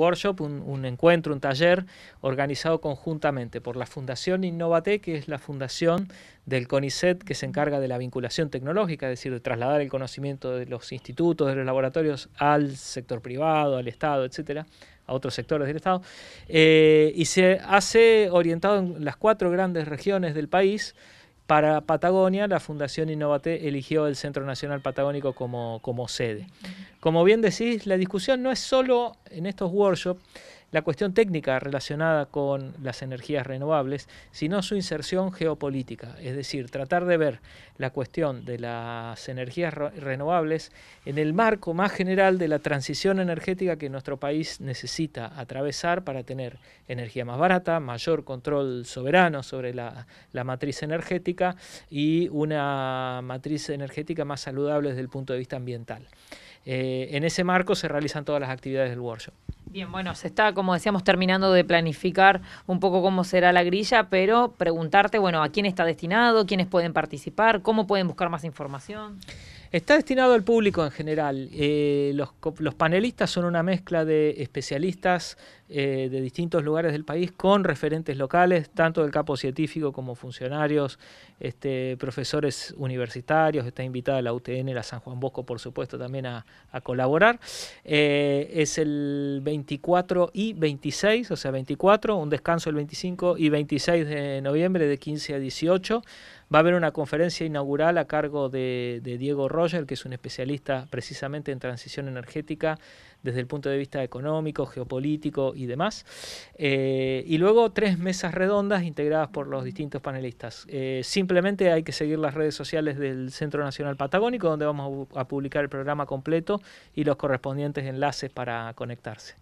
workshop, un, encuentro, un taller organizado conjuntamente por la Fundación Innovate, que es la fundación del CONICET que se encarga de la vinculación tecnológica, es decir, de trasladar el conocimiento de los institutos, de los laboratorios al sector privado, al Estado, etcétera, a otros sectores del Estado, eh, y se hace orientado en las cuatro grandes regiones del país. Para Patagonia, la Fundación Innovate eligió el Centro Nacional Patagónico como, como sede como bien decís, la discusión no es solo en estos workshops la cuestión técnica relacionada con las energías renovables, sino su inserción geopolítica, es decir, tratar de ver la cuestión de las energías renovables en el marco más general de la transición energética que nuestro país necesita atravesar para tener energía más barata, mayor control soberano sobre la, la matriz energética y una matriz energética más saludable desde el punto de vista ambiental. Eh, en ese marco se realizan todas las actividades del workshop. Bien, bueno, se está, como decíamos, terminando de planificar un poco cómo será la grilla, pero preguntarte, bueno, a quién está destinado, quiénes pueden participar, cómo pueden buscar más información. Está destinado al público en general. Eh, los, panelistas son una mezcla de especialistas eh, de distintos lugares del país con referentes locales, tanto del campo científico como funcionarios, este, profesores universitarios, está invitada la UTN, la San Juan Bosco, por supuesto, también a, colaborar. Eh, es el 24 y 26, o sea, 24, un descanso el 25 y 26 de noviembre de 15 a 18. Va a haber una conferencia inaugural a cargo de, de, Diego Roger, que es un especialista precisamente en transición energética desde el punto de vista económico, geopolítico y demás. Eh, y luego tres mesas redondas integradas por los distintos panelistas. Eh, simplemente hay que seguir las redes sociales del Centro Nacional Patagónico, donde vamos a publicar el programa completo y los correspondientes enlaces para conectarse.